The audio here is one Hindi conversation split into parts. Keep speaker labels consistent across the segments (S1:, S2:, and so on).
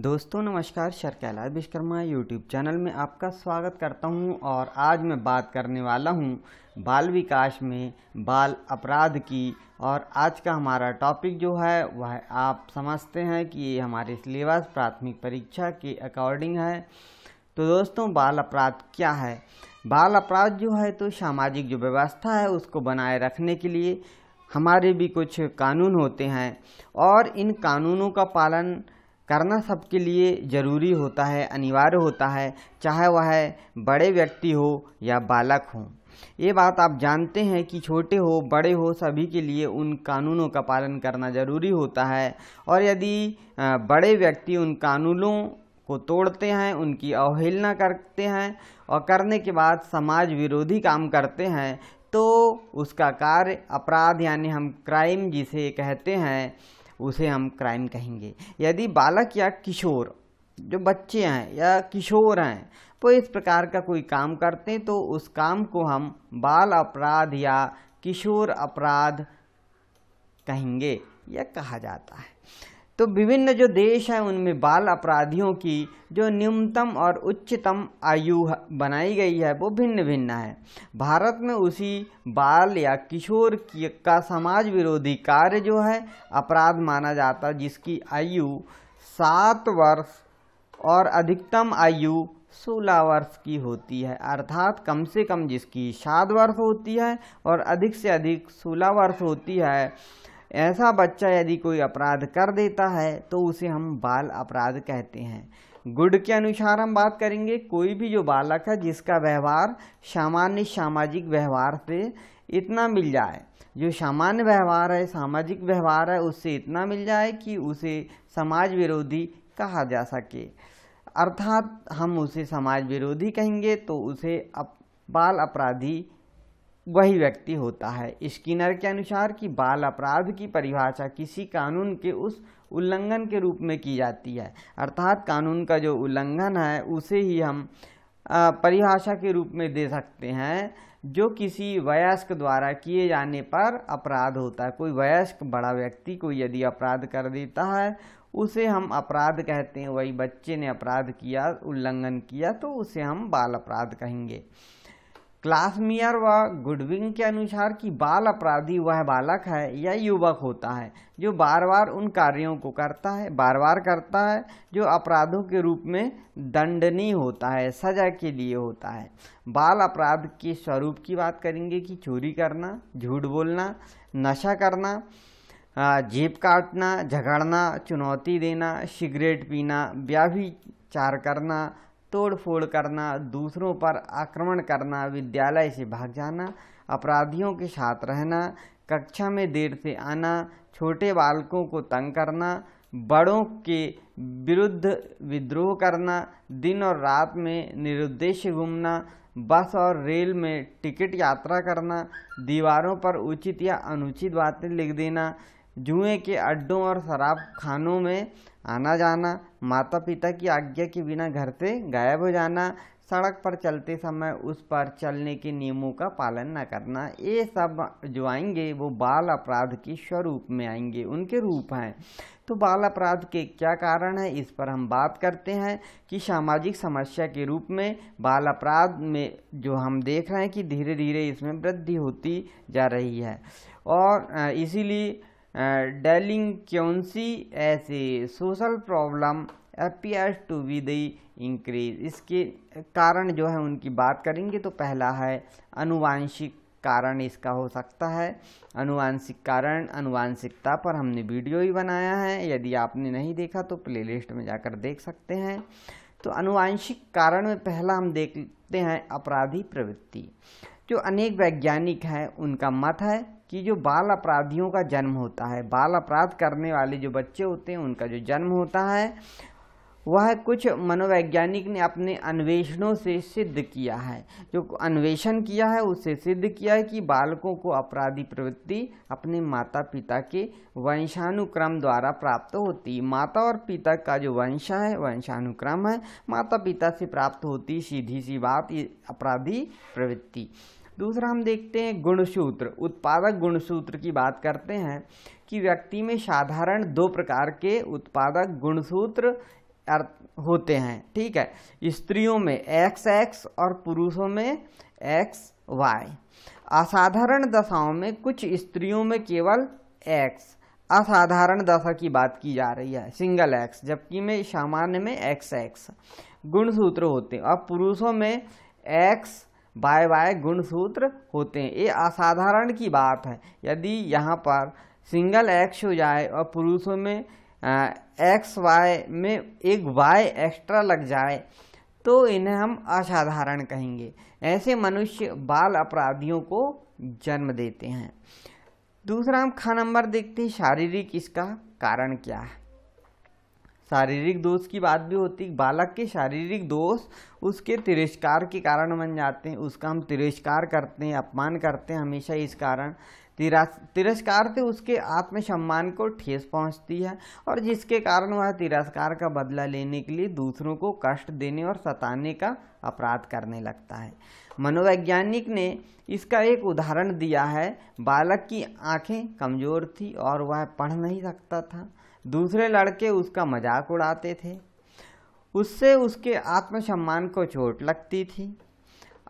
S1: दोस्तों नमस्कार शर कैलाश विश्वकर्मा यूट्यूब चैनल में आपका स्वागत करता हूं और आज मैं बात करने वाला हूं बाल विकास में बाल अपराध की और आज का हमारा टॉपिक जो है वह आप समझते हैं कि ये हमारे सिलेबस प्राथमिक परीक्षा के अकॉर्डिंग है तो दोस्तों बाल अपराध क्या है बाल अपराध जो है तो सामाजिक जो व्यवस्था है उसको बनाए रखने के लिए हमारे भी कुछ कानून होते हैं और इन कानूनों का पालन करना सबके लिए ज़रूरी होता है अनिवार्य होता है चाहे वह बड़े व्यक्ति हो या बालक हो ये बात आप जानते हैं कि छोटे हो बड़े हो सभी के लिए उन कानूनों का पालन करना ज़रूरी होता है और यदि बड़े व्यक्ति उन कानूनों को तोड़ते हैं उनकी अवहेलना करते हैं और करने के बाद समाज विरोधी काम करते हैं तो उसका कार्य अपराध यानी हम क्राइम जिसे कहते हैं उसे हम क्राइम कहेंगे यदि बालक या किशोर जो बच्चे हैं या किशोर हैं वो इस प्रकार का कोई काम करते हैं तो उस काम को हम बाल अपराध या किशोर अपराध कहेंगे या कहा जाता है तो विभिन्न जो देश हैं उनमें बाल अपराधियों की जो न्यूनतम और उच्चतम आयु बनाई गई है वो भिन्न भिन्न है भारत में उसी बाल या किशोर की का समाज विरोधी कार्य जो है अपराध माना जाता जिसकी आयु सात वर्ष और अधिकतम आयु सोलह वर्ष की होती है अर्थात कम से कम जिसकी सात वर्ष होती है और अधिक से अधिक सोलह वर्ष होती है ऐसा बच्चा यदि कोई अपराध कर देता है तो उसे हम बाल अपराध कहते हैं गुड के अनुसार हम बात करेंगे कोई भी जो बालक है जिसका व्यवहार सामान्य सामाजिक व्यवहार से इतना मिल जाए जो सामान्य व्यवहार है सामाजिक व्यवहार है उससे इतना मिल जाए कि उसे समाज विरोधी कहा जा सके अर्थात हम उसे समाज विरोधी कहेंगे तो उसे अप, बाल अपराधी वही व्यक्ति होता है स्किनर के अनुसार कि बाल अपराध की परिभाषा किसी कानून के उस उल्लंघन के रूप में की जाती है अर्थात कानून का जो उल्लंघन है उसे ही हम परिभाषा के रूप में दे सकते हैं जो किसी वयस्क द्वारा किए जाने पर अपराध होता है कोई वयस्क बड़ा व्यक्ति को यदि अपराध कर देता है उसे हम अपराध कहते हैं वही बच्चे ने अपराध किया उल्लंघन किया तो उसे हम बाल अपराध कहेंगे क्लास व गुडविंग के अनुसार कि बाल अपराधी वह बालक है या युवक होता है जो बार बार उन कार्यों को करता है बार बार करता है जो अपराधों के रूप में दंडनीय होता है सजा के लिए होता है बाल अपराध के स्वरूप की बात करेंगे कि चोरी करना झूठ बोलना नशा करना जेब काटना झगड़ना चुनौती देना सिगरेट पीना व्याभिचार करना तोड़फोड़ करना दूसरों पर आक्रमण करना विद्यालय से भाग जाना अपराधियों के साथ रहना कक्षा में देर से आना छोटे बालकों को तंग करना बड़ों के विरुद्ध विद्रोह करना दिन और रात में निरुद्देश्य घूमना बस और रेल में टिकट यात्रा करना दीवारों पर उचित या अनुचित बातें लिख देना जुए के अड्डों और शराब खानों में आना जाना माता पिता की आज्ञा के बिना घर से गायब हो जाना सड़क पर चलते समय उस पर चलने के नियमों का पालन न करना ये सब जो आएंगे वो बाल अपराध के स्वरूप में आएंगे उनके रूप हैं तो बाल अपराध के क्या कारण है इस पर हम बात करते हैं कि सामाजिक समस्या के रूप में बाल अपराध में जो हम देख रहे हैं कि धीरे धीरे इसमें वृद्धि होती जा रही है और इसीलिए delinquency as a social problem appears to be the increase इसके कारण जो है उनकी बात करेंगे तो पहला है अनुवांशिक कारण इसका हो सकता है अनुवांशिक कारण अनुवांशिकता पर हमने वीडियो ही बनाया है यदि आपने नहीं देखा तो प्लेलिस्ट में जाकर देख सकते हैं तो अनुवांशिक कारण में पहला हम देखते हैं अपराधी प्रवृत्ति जो अनेक वैज्ञानिक हैं उनका मत है कि जो बाल अपराधियों का जन्म होता है बाल अपराध करने वाले जो बच्चे होते हैं उनका जो जन्म होता है वह कुछ मनोवैज्ञानिक ने अपने अन्वेषणों से सिद्ध किया है जो अन्वेषण किया है उससे सिद्ध किया है कि बालकों को अपराधी प्रवृत्ति अपने माता पिता के वंशानुक्रम द्वारा प्राप्त होती माता और पिता का जो वंश है वंशानुक्रम है माता पिता से प्राप्त होती सीधी सी बात अपराधी प्रवृत्ति दूसरा हम देखते हैं गुणसूत्र उत्पादक गुणसूत्र की बात करते हैं कि व्यक्ति में साधारण दो प्रकार के उत्पादक गुणसूत्र होते हैं ठीक है स्त्रियों में एक्स एक्स और पुरुषों में एक्स वाई असाधारण दशाओं में कुछ स्त्रियों में केवल एक्स असाधारण दशा की बात की जा रही है सिंगल एक्स जबकि में सामान्य में एक्स एक्स गुणसूत्र होते हैं और पुरुषों में एक्स बाय बाय गुणसूत्र होते हैं ये असाधारण की बात है यदि यहाँ पर सिंगल एक्स हो जाए और पुरुषों में एक्स वाई में एक वाई एक्स्ट्रा लग जाए तो इन्हें हम असाधारण कहेंगे ऐसे मनुष्य बाल अपराधियों को जन्म देते हैं दूसरा हम खा नंबर देखते हैं शारीरिक इसका कारण क्या है शारीरिक दोष की बात भी होती है बालक के शारीरिक दोष उसके तिरस्कार के कारण बन जाते हैं उसका हम तिरस्कार करते हैं अपमान करते हैं हमेशा इस कारण तिरस्कार से उसके आत्मसम्मान को ठेस पहुंचती है और जिसके कारण वह तिरस्कार का बदला लेने के लिए दूसरों को कष्ट देने और सताने का अपराध करने लगता है मनोवैज्ञानिक ने इसका एक उदाहरण दिया है बालक की आंखें कमज़ोर थी और वह पढ़ नहीं सकता था दूसरे लड़के उसका मजाक उड़ाते थे उससे उसके आत्मसम्मान को चोट लगती थी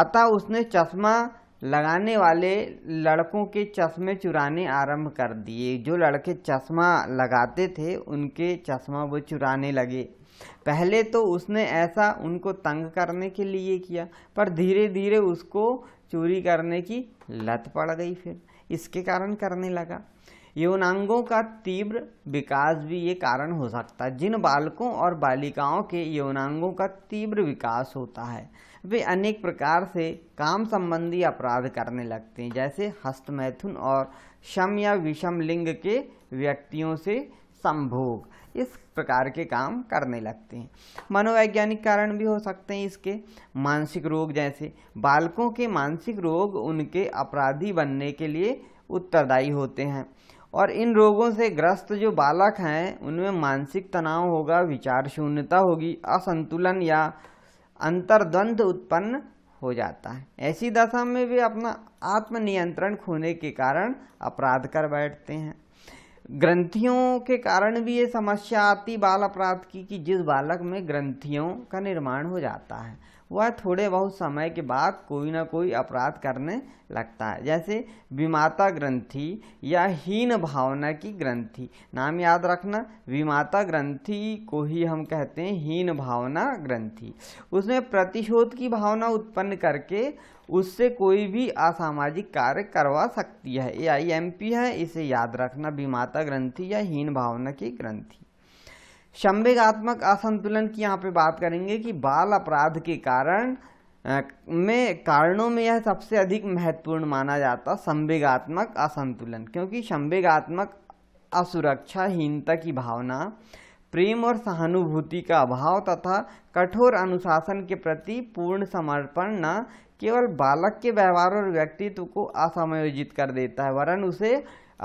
S1: अतः उसने चश्मा लगाने वाले लड़कों के चश्मे चुराने आरंभ कर दिए जो लड़के चश्मा लगाते थे उनके चश्मा वो चुराने लगे पहले तो उसने ऐसा उनको तंग करने के लिए किया पर धीरे धीरे उसको चोरी करने की लत पड़ गई फिर इसके कारण करने लगा यौनांगों का तीव्र विकास भी ये कारण हो सकता है जिन बालकों और बालिकाओं के यौनांगों का तीव्र विकास होता है वे अनेक प्रकार से काम संबंधी अपराध करने लगते हैं जैसे हस्तमैथुन और शम या विषम लिंग के व्यक्तियों से संभोग इस प्रकार के काम करने लगते हैं मनोवैज्ञानिक कारण भी हो सकते हैं इसके मानसिक रोग जैसे बालकों के मानसिक रोग उनके अपराधी बनने के लिए उत्तरदायी होते हैं और इन रोगों से ग्रस्त जो बालक हैं उनमें मानसिक तनाव होगा विचार शून्यता होगी असंतुलन या अंतर्द्वंद उत्पन्न हो जाता है ऐसी दशा में भी अपना आत्मनियंत्रण खोने के कारण अपराध कर बैठते हैं ग्रंथियों के कारण भी ये समस्या आती बाल अपराध की कि जिस बालक में ग्रंथियों का निर्माण हो जाता है वह थोड़े बहुत समय के बाद कोई ना कोई अपराध करने लगता है जैसे विमाता ग्रंथि या हीन भावना की ग्रंथि नाम याद रखना विमाता ग्रंथि को ही हम कहते हैं हीन भावना ग्रंथि उसमें प्रतिशोध की भावना उत्पन्न करके उससे कोई भी असामाजिक कार्य करवा सकती है ए आई एम पी है इसे याद रखना विमाता ग्रंथि या हीन भावना की ग्रंथि संवेगात्मक असंतुलन की यहाँ पे बात करेंगे कि बाल अपराध के कारण में कारणों में यह सबसे अधिक महत्वपूर्ण माना जाता संवेगात्मक असंतुलन क्योंकि संवेगात्मक असुरक्षाहीनता की भावना प्रेम और सहानुभूति का अभाव तथा कठोर अनुशासन के प्रति पूर्ण समर्पण न केवल बालक के व्यवहार और व्यक्तित्व को असमायोजित कर देता है वरन उसे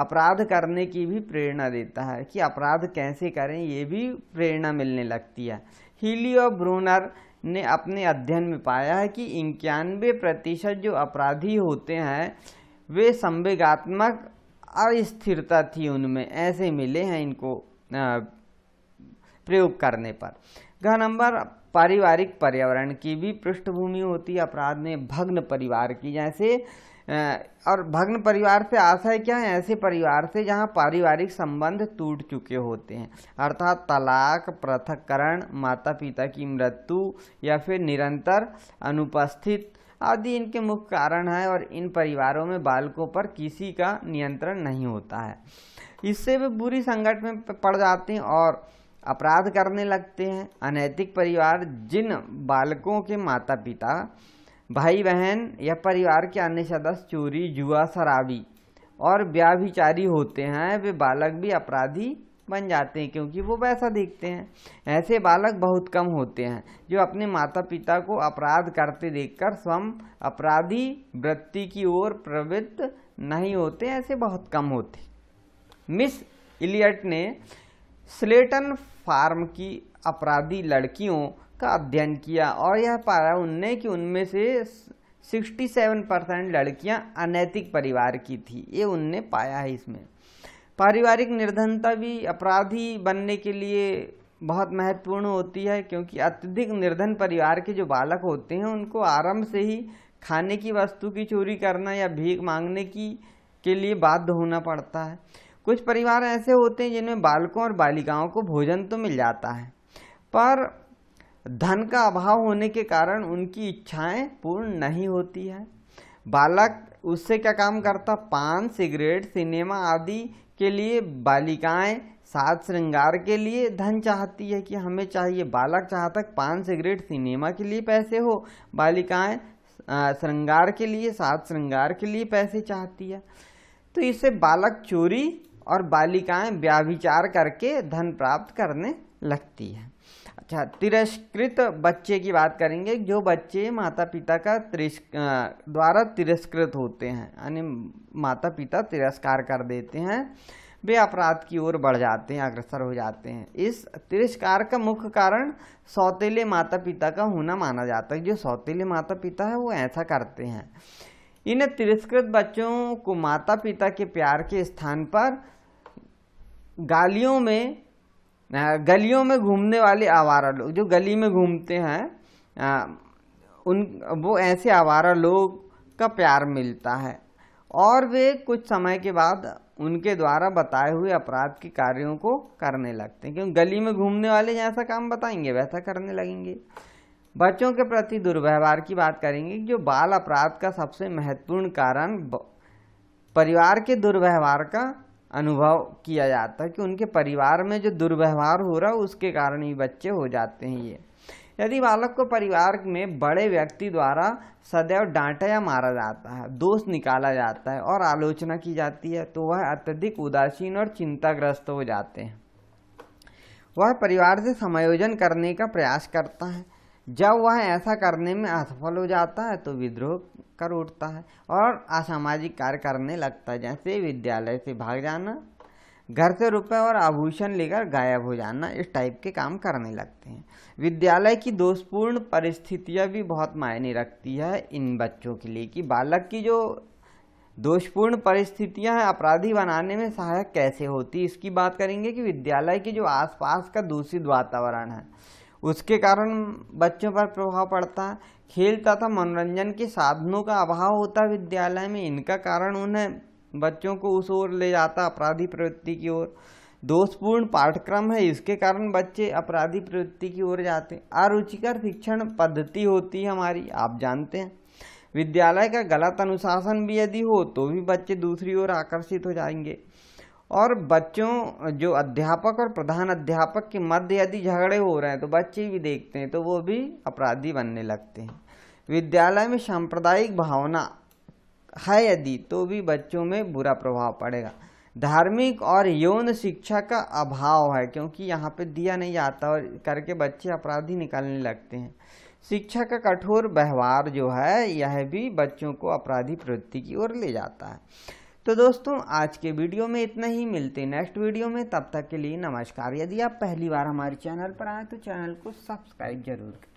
S1: अपराध करने की भी प्रेरणा देता है कि अपराध कैसे करें ये भी प्रेरणा मिलने लगती है हीली और ब्रूनर ने अपने अध्ययन में पाया है कि इक्यानवे प्रतिशत जो अपराधी होते हैं वे संवेगात्मक अस्थिरता थी उनमें ऐसे मिले हैं इनको प्रयोग करने पर घ नंबर पारिवारिक पर्यावरण की भी पृष्ठभूमि होती है अपराध में भग्न परिवार की जैसे और भग्न परिवार से आशा है क्या है ऐसे परिवार से जहाँ पारिवारिक संबंध टूट चुके होते हैं अर्थात तलाक पृथककरण माता पिता की मृत्यु या फिर निरंतर अनुपस्थित आदि इनके मुख्य कारण हैं और इन परिवारों में बालकों पर किसी का नियंत्रण नहीं होता है इससे वे बुरी संकट में पड़ जाते हैं और अपराध करने लगते हैं अनैतिक परिवार जिन बालकों के माता पिता भाई बहन या परिवार के अन्य सदस्य चोरी जुआ शराबी और व्याभिचारी होते हैं वे बालक भी अपराधी बन जाते हैं क्योंकि वो वैसा देखते हैं ऐसे बालक बहुत कम होते हैं जो अपने माता पिता को अपराध करते देखकर स्वयं अपराधी वृत्ति की ओर प्रवृत्त नहीं होते ऐसे बहुत कम होते मिस इलियट ने स्लेटन फार्म की अपराधी लड़कियों का अध्ययन किया और यह पाया उनने कि उनमें से 67 परसेंट लड़कियाँ अनैतिक परिवार की थी ये उनने पाया है इसमें पारिवारिक निर्धनता भी अपराधी बनने के लिए बहुत महत्वपूर्ण होती है क्योंकि अत्यधिक निर्धन परिवार के जो बालक होते हैं उनको आरंभ से ही खाने की वस्तु की चोरी करना या भीख मांगने की के लिए बाध्य होना पड़ता है कुछ परिवार ऐसे होते हैं जिनमें बालकों और बालिकाओं को भोजन तो मिल जाता है पर धन का अभाव होने के कारण उनकी इच्छाएं पूर्ण नहीं होती है बालक उससे क्या काम करता पान सिगरेट सिनेमा आदि के लिए बालिकाएं सात श्रृंगार के लिए धन चाहती है कि हमें चाहिए बालक चाहता है पान सिगरेट सिनेमा के लिए पैसे हो बालिकाएं श्रृंगार के लिए सात श्रृंगार के लिए पैसे चाहती है तो इससे बालक चोरी और बालिकाएं व्याभिचार करके धन प्राप्त करने लगती है अच्छा तिरस्कृत बच्चे की बात करेंगे जो बच्चे माता पिता का तिरस्क द्वारा तिरस्कृत होते हैं यानी माता पिता तिरस्कार कर देते हैं वे अपराध की ओर बढ़ जाते हैं अग्रसर हो जाते हैं इस तिरस्कार का मुख्य कारण सौतेले माता पिता का होना माना जाता है जो सौतेले माता पिता है वो ऐसा करते हैं इन तिरस्कृत बच्चों को माता पिता के प्यार के स्थान पर गालियों में गलियों में घूमने वाले आवारा लोग जो गली में घूमते हैं उन वो ऐसे आवारा लोग का प्यार मिलता है और वे कुछ समय के बाद उनके द्वारा बताए हुए अपराध के कार्यों को करने लगते हैं क्योंकि गली में घूमने वाले जैसा काम बताएंगे वैसा करने लगेंगे बच्चों के प्रति दुर्व्यवहार की बात करेंगे जो बाल अपराध का सबसे महत्वपूर्ण कारण परिवार के दुर्व्यवहार का अनुभव किया जाता है कि उनके परिवार में जो दुर्व्यवहार हो रहा है उसके कारण ही बच्चे हो जाते हैं ये यदि बालक को परिवार में बड़े व्यक्ति द्वारा सदैव डांटा या मारा जाता है दोष निकाला जाता है और आलोचना की जाती है तो वह अत्यधिक उदासीन और चिंताग्रस्त हो जाते हैं वह परिवार से समायोजन करने का प्रयास करता है जब वह ऐसा करने में असफल हो जाता है तो विद्रोह कर उठता है और असामाजिक कार्य करने लगता है जैसे विद्यालय से भाग जाना घर से रुपए और आभूषण लेकर गायब हो जाना इस टाइप के काम करने लगते हैं विद्यालय की दोषपूर्ण परिस्थितियाँ भी बहुत मायने रखती है इन बच्चों के लिए कि बालक की जो दोषपूर्ण परिस्थितियाँ हैं अपराधी बनाने में सहायक कैसे होती इसकी बात करेंगे कि विद्यालय के जो आसपास का दूषित वातावरण है उसके कारण बच्चों पर प्रभाव पड़ता है खेल तथा तो मनोरंजन के साधनों का अभाव होता है विद्यालय में इनका कारण उन्हें बच्चों को उस ओर ले जाता अपराधी प्रवृत्ति की ओर दोषपूर्ण पाठ्यक्रम है इसके कारण बच्चे अपराधी प्रवृत्ति की ओर जाते हैं अरुचिकर शिक्षण पद्धति होती है हमारी आप जानते हैं विद्यालय का गलत अनुशासन भी यदि हो तो भी बच्चे दूसरी ओर आकर्षित हो जाएंगे और बच्चों जो अध्यापक और प्रधान अध्यापक के मध्य यदि झगड़े हो रहे हैं तो बच्चे भी देखते हैं तो वो भी अपराधी बनने लगते हैं विद्यालय में सांप्रदायिक भावना है यदि तो भी बच्चों में बुरा प्रभाव पड़ेगा धार्मिक और यौन शिक्षा का अभाव है क्योंकि यहाँ पे दिया नहीं जाता और करके बच्चे अपराधी निकालने लगते हैं शिक्षा का कठोर व्यवहार जो है यह भी बच्चों को अपराधी प्रवृत्ति की ओर ले जाता है तो दोस्तों आज के वीडियो में इतना ही मिलते नेक्स्ट वीडियो में तब तक के लिए नमस्कार यदि आप पहली बार हमारे चैनल पर आए तो चैनल को सब्सक्राइब जरूर करें